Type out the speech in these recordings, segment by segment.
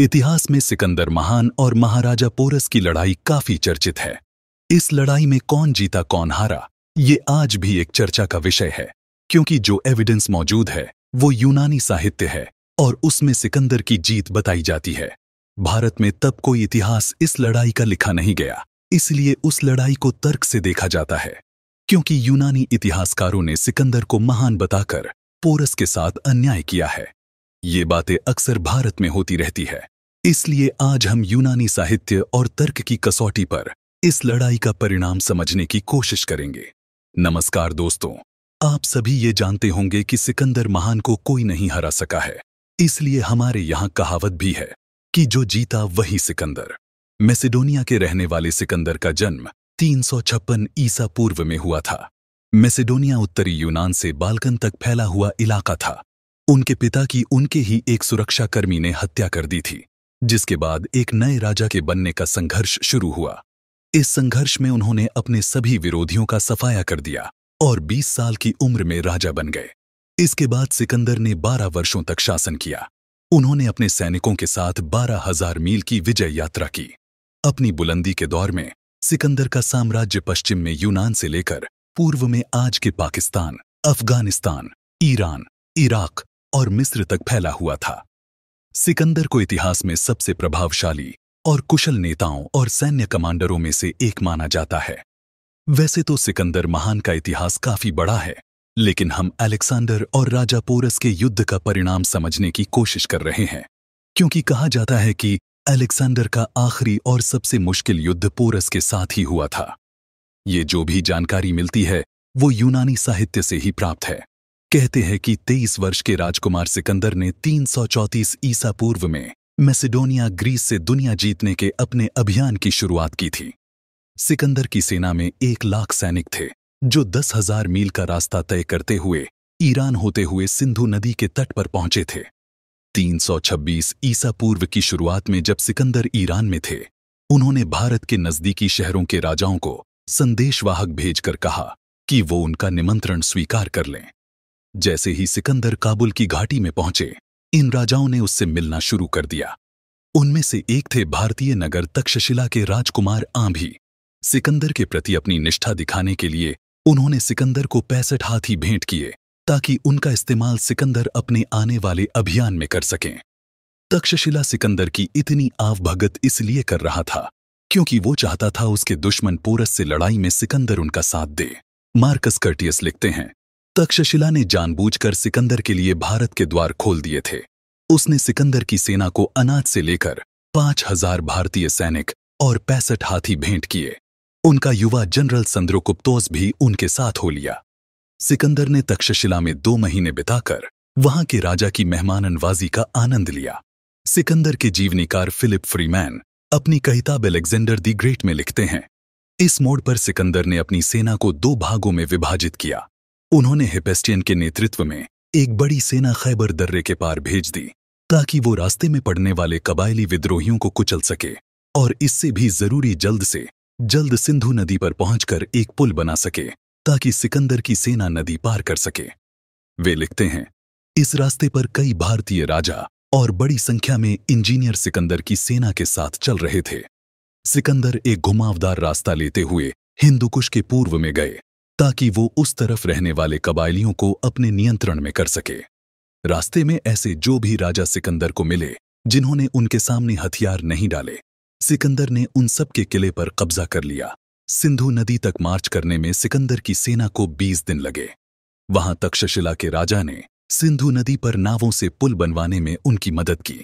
इतिहास में सिकंदर महान और महाराजा पोरस की लड़ाई काफी चर्चित है इस लड़ाई में कौन जीता कौन हारा ये आज भी एक चर्चा का विषय है क्योंकि जो एविडेंस मौजूद है वो यूनानी साहित्य है और उसमें सिकंदर की जीत बताई जाती है भारत में तब कोई इतिहास इस लड़ाई का लिखा नहीं गया इसलिए उस लड़ाई को तर्क से देखा जाता है क्योंकि यूनानी इतिहासकारों ने सिकंदर को महान बताकर पोरस के साथ अन्याय किया है ये बातें अक्सर भारत में होती रहती है इसलिए आज हम यूनानी साहित्य और तर्क की कसौटी पर इस लड़ाई का परिणाम समझने की कोशिश करेंगे नमस्कार दोस्तों आप सभी ये जानते होंगे कि सिकंदर महान को कोई नहीं हरा सका है इसलिए हमारे यहां कहावत भी है कि जो जीता वही सिकंदर मेसिडोनिया के रहने वाले सिकंदर का जन्म तीन ईसा पूर्व में हुआ था मेसिडोनिया उत्तरी यूनान से बालकन तक फैला हुआ इलाका था उनके पिता की उनके ही एक सुरक्षाकर्मी ने हत्या कर दी थी जिसके बाद एक नए राजा के बनने का संघर्ष शुरू हुआ इस संघर्ष में उन्होंने अपने सभी विरोधियों का सफाया कर दिया और 20 साल की उम्र में राजा बन गए इसके बाद सिकंदर ने 12 वर्षों तक शासन किया उन्होंने अपने सैनिकों के साथ बारह हजार मील की विजय यात्रा की अपनी बुलंदी के दौर में सिकंदर का साम्राज्य पश्चिम में यूनान से लेकर पूर्व में आज के पाकिस्तान अफगानिस्तान ईरान इराक और मिस्र तक फैला हुआ था सिकंदर को इतिहास में सबसे प्रभावशाली और कुशल नेताओं और सैन्य कमांडरों में से एक माना जाता है वैसे तो सिकंदर महान का इतिहास काफी बड़ा है लेकिन हम अलेक्सांडर और राजा पोरस के युद्ध का परिणाम समझने की कोशिश कर रहे हैं क्योंकि कहा जाता है कि अलेक्सांडर का आखिरी और सबसे मुश्किल युद्ध पोरस के साथ ही हुआ था ये जो भी जानकारी मिलती है वो यूनानी साहित्य से ही प्राप्त है कहते हैं कि 23 वर्ष के राजकुमार सिकंदर ने 334 ईसा पूर्व में मैसेडोनिया ग्रीस से दुनिया जीतने के अपने अभियान की शुरुआत की थी सिकंदर की सेना में एक लाख सैनिक थे जो दस हजार मील का रास्ता तय करते हुए ईरान होते हुए सिंधु नदी के तट पर पहुंचे थे 326 ईसा पूर्व की शुरुआत में जब सिकंदर ईरान में थे उन्होंने भारत के नजदीकी शहरों के राजाओं को संदेशवाहक भेजकर कहा कि वो उनका निमंत्रण स्वीकार कर लें जैसे ही सिकंदर काबुल की घाटी में पहुंचे इन राजाओं ने उससे मिलना शुरू कर दिया उनमें से एक थे भारतीय नगर तक्षशिला के राजकुमार आंभी सिकंदर के प्रति अपनी निष्ठा दिखाने के लिए उन्होंने सिकंदर को पैंसठ हाथी भेंट किए ताकि उनका इस्तेमाल सिकंदर अपने आने वाले अभियान में कर सकें तक्षशिला सिकंदर की इतनी आवभगत इसलिए कर रहा था क्योंकि वो चाहता था उसके दुश्मन पोरस से लड़ाई में सिकंदर उनका साथ दे मार्कस कर्टियस लिखते हैं तक्षशिला ने जानबूझकर सिकंदर के लिए भारत के द्वार खोल दिए थे उसने सिकंदर की सेना को अनाज से लेकर पांच हजार भारतीय सैनिक और पैंसठ हाथी भेंट किए उनका युवा जनरल संद्रोकुप्तोस भी उनके साथ हो लिया सिकंदर ने तक्षशिला में दो महीने बिताकर वहां के राजा की मेहमाननबाजी का आनंद लिया सिकंदर के जीवनीकार फिलिप फ्रीमैन अपनी कहिताब एलेक्जेंडर दी ग्रेट में लिखते हैं इस मोड़ पर सिकंदर ने अपनी सेना को दो भागों में विभाजित किया उन्होंने हिपेस्टियन के नेतृत्व में एक बड़ी सेना खैबर दर्रे के पार भेज दी ताकि वो रास्ते में पड़ने वाले कबायली विद्रोहियों को कुचल सके और इससे भी जरूरी जल्द से जल्द सिंधु नदी पर पहुंचकर एक पुल बना सके ताकि सिकंदर की सेना नदी पार कर सके वे लिखते हैं इस रास्ते पर कई भारतीय राजा और बड़ी संख्या में इंजीनियर सिकंदर की सेना के साथ चल रहे थे सिकंदर एक घुमावदार रास्ता लेते हुए हिंदुकुश के पूर्व में गए ताकि वो उस तरफ रहने वाले कबायलियों को अपने नियंत्रण में कर सके रास्ते में ऐसे जो भी राजा सिकंदर को मिले जिन्होंने उनके सामने हथियार नहीं डाले सिकंदर ने उन सब के किले पर कब्जा कर लिया सिंधु नदी तक मार्च करने में सिकंदर की सेना को बीस दिन लगे वहां तक्षशिला के राजा ने सिंधु नदी पर नावों से पुल बनवाने में उनकी मदद की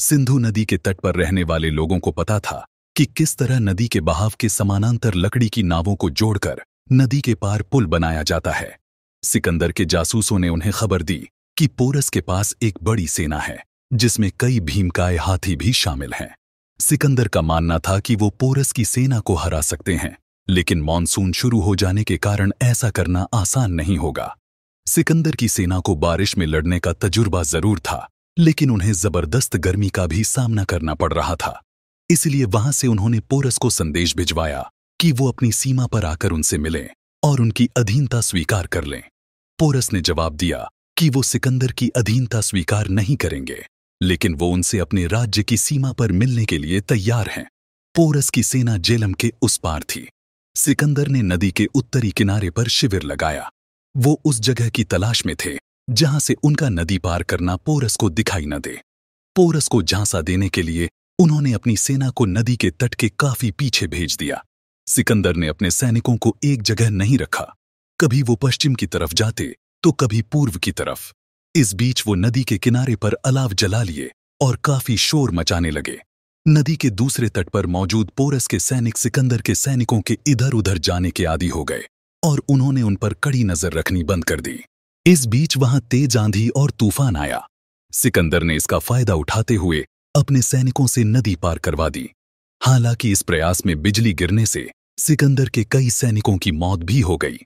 सिंधु नदी के तट पर रहने वाले लोगों को पता था कि किस तरह नदी के बहाव के समानांतर लकड़ी की नावों को जोड़कर नदी के पार पुल बनाया जाता है सिकंदर के जासूसों ने उन्हें खबर दी कि पोरस के पास एक बड़ी सेना है जिसमें कई भीमकाय हाथी भी शामिल हैं सिकंदर का मानना था कि वो पोरस की सेना को हरा सकते हैं लेकिन मानसून शुरू हो जाने के कारण ऐसा करना आसान नहीं होगा सिकंदर की सेना को बारिश में लड़ने का तजुर्बा जरूर था लेकिन उन्हें जबरदस्त गर्मी का भी सामना करना पड़ रहा था इसलिए वहां से उन्होंने पोरस को संदेश भिजवाया कि वो अपनी सीमा पर आकर उनसे मिलें और उनकी अधीनता स्वीकार कर लें पोरस ने जवाब दिया कि वो सिकंदर की अधीनता स्वीकार नहीं करेंगे लेकिन वो उनसे अपने राज्य की सीमा पर मिलने के लिए तैयार हैं पोरस की सेना जेलम के उस पार थी सिकंदर ने नदी के उत्तरी किनारे पर शिविर लगाया वो उस जगह की तलाश में थे जहां से उनका नदी पार करना पोरस को दिखाई न दे पोरस को झांसा देने के लिए उन्होंने अपनी सेना को नदी के तट के काफी पीछे भेज दिया सिकंदर ने अपने सैनिकों को एक जगह नहीं रखा कभी वो पश्चिम की तरफ जाते तो कभी पूर्व की तरफ इस बीच वो नदी के किनारे पर अलाव जला लिए और काफी शोर मचाने लगे नदी के दूसरे तट पर मौजूद पोरस के सैनिक सिकंदर के सैनिकों के इधर उधर जाने के आदि हो गए और उन्होंने उन पर कड़ी नजर रखनी बंद कर दी इस बीच वहां तेज आंधी और तूफान आया सिकंदर ने इसका फायदा उठाते हुए अपने सैनिकों से नदी पार करवा दी हालांकि इस प्रयास में बिजली गिरने से सिकंदर के कई सैनिकों की मौत भी हो गई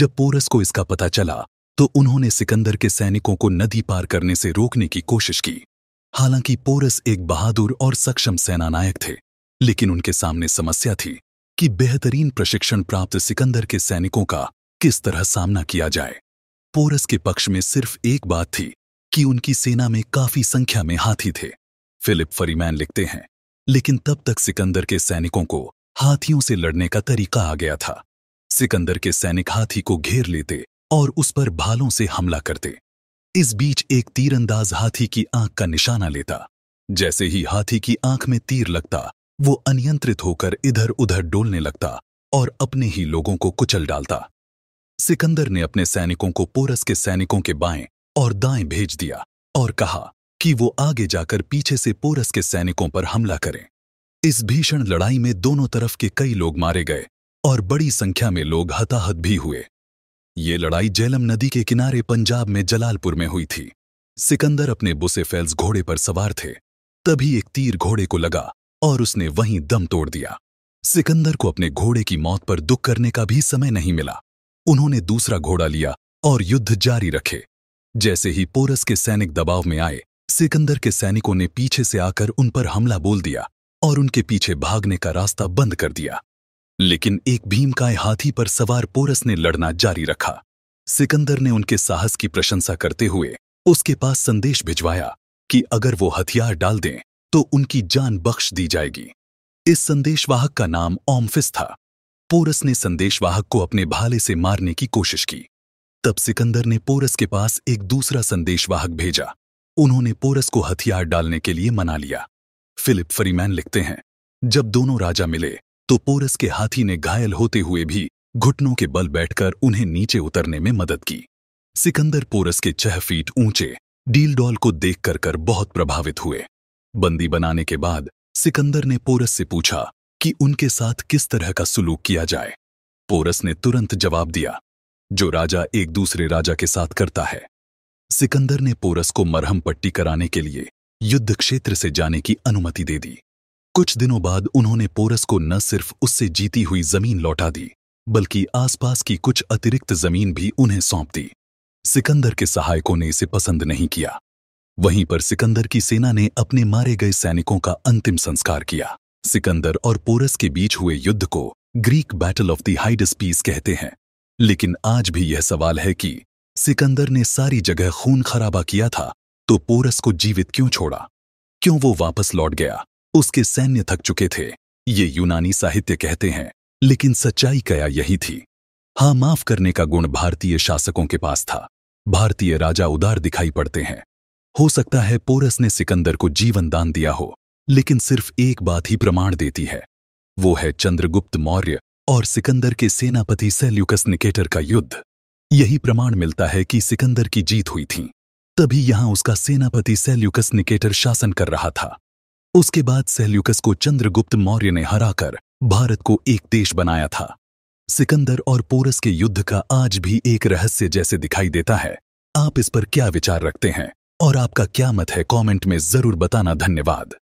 जब पोरस को इसका पता चला तो उन्होंने सिकंदर के सैनिकों को नदी पार करने से रोकने की कोशिश की हालांकि पोरस एक बहादुर और सक्षम सेनानायक थे लेकिन उनके सामने समस्या थी कि बेहतरीन प्रशिक्षण प्राप्त सिकंदर के सैनिकों का किस तरह सामना किया जाए पोरस के पक्ष में सिर्फ एक बात थी कि उनकी सेना में काफी संख्या में हाथी थे फिलिप फरीमैन लिखते हैं लेकिन तब तक सिकंदर के सैनिकों को हाथियों से लड़ने का तरीका आ गया था सिकंदर के सैनिक हाथी को घेर लेते और उस पर भालों से हमला करते इस बीच एक तीरंदाज हाथी की आंख का निशाना लेता जैसे ही हाथी की आंख में तीर लगता वो अनियंत्रित होकर इधर उधर डोलने लगता और अपने ही लोगों को कुचल डालता सिकंदर ने अपने सैनिकों को पोरस के सैनिकों के बाएं और दाएं भेज दिया और कहा कि वो आगे जाकर पीछे से पोरस के सैनिकों पर हमला करें इस भीषण लड़ाई में दोनों तरफ के कई लोग मारे गए और बड़ी संख्या में लोग हताहत भी हुए ये लड़ाई जेलम नदी के किनारे पंजाब में जलालपुर में हुई थी सिकंदर अपने बुसेफेल्स घोड़े पर सवार थे तभी एक तीर घोड़े को लगा और उसने वहीं दम तोड़ दिया सिकंदर को अपने घोड़े की मौत पर दुख करने का भी समय नहीं मिला उन्होंने दूसरा घोड़ा लिया और युद्ध जारी रखे जैसे ही पोरस के सैनिक दबाव में आए सिकंदर के सैनिकों ने पीछे से आकर उन पर हमला बोल दिया और उनके पीछे भागने का रास्ता बंद कर दिया लेकिन एक भीमकाय हाथी पर सवार पोरस ने लड़ना जारी रखा सिकंदर ने उनके साहस की प्रशंसा करते हुए उसके पास संदेश भिजवाया कि अगर वो हथियार डाल दें तो उनकी जान बख्श दी जाएगी इस संदेशवाहक का नाम ओम्फिस था पोरस ने संदेशवाहक को अपने भाले से मारने की कोशिश की तब सिकंदर ने पोरस के पास एक दूसरा संदेशवाहक भेजा उन्होंने पोरस को हथियार डालने के लिए मना लिया फिलिप फरीमैन लिखते हैं जब दोनों राजा मिले तो पोरस के हाथी ने घायल होते हुए भी घुटनों के बल बैठकर उन्हें नीचे उतरने में मदद की सिकंदर पोरस के छह फीट ऊंचे डीलडॉल को देख कर, कर बहुत प्रभावित हुए बंदी बनाने के बाद सिकंदर ने पोरस से पूछा कि उनके साथ किस तरह का सुलूक किया जाए पोरस ने तुरंत जवाब दिया जो राजा एक दूसरे राजा के साथ करता है सिकंदर ने पोरस को मरहम पट्टी कराने के लिए युद्ध क्षेत्र से जाने की अनुमति दे दी कुछ दिनों बाद उन्होंने पोरस को न सिर्फ उससे जीती हुई जमीन लौटा दी बल्कि आसपास की कुछ अतिरिक्त जमीन भी उन्हें सौंप दी सिकंदर के सहायकों ने इसे पसंद नहीं किया वहीं पर सिकंदर की सेना ने अपने मारे गए सैनिकों का अंतिम संस्कार किया सिकंदर और पोरस के बीच हुए युद्ध को Greek battle of the Hydaspes कहते हैं लेकिन आज भी यह सवाल है कि सिकंदर ने सारी जगह खून खराबा किया था तो पोरस को जीवित क्यों छोड़ा क्यों वो वापस लौट गया उसके सैन्य थक चुके थे ये यूनानी साहित्य कहते हैं लेकिन सच्चाई कया यही थी हां माफ करने का गुण भारतीय शासकों के पास था भारतीय राजा उदार दिखाई पड़ते हैं हो सकता है पोरस ने सिकंदर को जीवन दान दिया हो लेकिन सिर्फ एक बात ही प्रमाण देती है वो है चंद्रगुप्त मौर्य और सिकंदर के सेनापति सेल्यूकस निकेटर का युद्ध यही प्रमाण मिलता है कि सिकंदर की जीत हुई थी तभी यहां उसका सेनापति सेल्यूकस निकेटर शासन कर रहा था उसके बाद सेल्यूकस को चंद्रगुप्त मौर्य ने हराकर भारत को एक देश बनाया था सिकंदर और पोरस के युद्ध का आज भी एक रहस्य जैसे दिखाई देता है आप इस पर क्या विचार रखते हैं और आपका क्या मत है कमेंट में जरूर बताना धन्यवाद